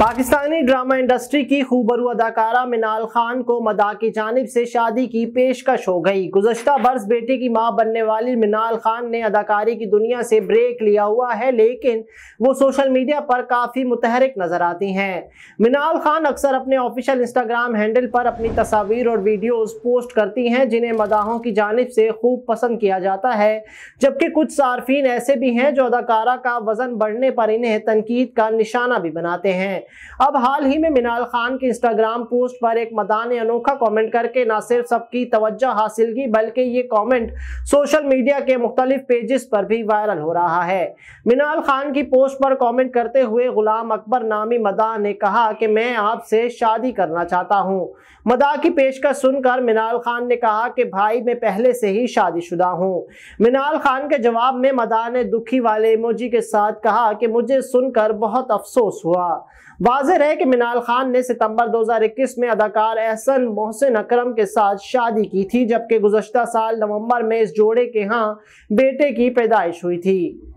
Pakistani drama industry की खूबरू अदाकारा मिनाल खान को मदा की जानब से शादी की पेशकश हो गई गुजशत बर्स बेटे की मां बनने वाली मिनाल खान ने अदाकारी की दुनिया से ब्रेक लिया हुआ है लेकिन वो सोशल मीडिया पर काफ़ी मुतहरक नज़र आती हैं मिनाल खान अक्सर अपने ऑफिशियल इंस्टाग्राम हैंडल पर अपनी तस्वीर और वीडियोज़ पोस्ट करती हैं जिन्हें मदाहों की जानब से खूब पसंद किया जाता है जबकि कुछ सार्फिन ऐसे भी हैं जो अदाकारा का वज़न बढ़ने पर इन्हें तनकीद का निशाना भी बनाते हैं अब हाल ही में मिनाल खान के इंस्टाग्राम पोस्ट पर एक मदान ने अनोखा कमेंट करके ना सिर्फ सबकी तवज्जो हासिल की बल्कि ये कमेंट सोशल मीडिया के मुख्तलिफ पेजेस पर भी वायरल हो रहा है मिनाल खान की पोस्ट पर कमेंट करते हुए गुलाम अकबर नामी मदान ने कहा कि मैं आपसे शादी करना चाहता हूँ मदा की पेशकश सुनकर मिनाल खान ने कहा कि भाई मैं पहले से ही शादीशुदा हूँ मिनाल खान के जवाब में मदा ने दुखी वाले इमोजी के साथ कहा कि मुझे सुनकर बहुत अफसोस हुआ वाजिर है कि मिनाल खान ने सितंबर 2021 में अदाकार एहसन मोहसिन अकरम के साथ शादी की थी जबकि गुजशत साल नवंबर में इस जोड़े के यहाँ बेटे की पैदाइश हुई थी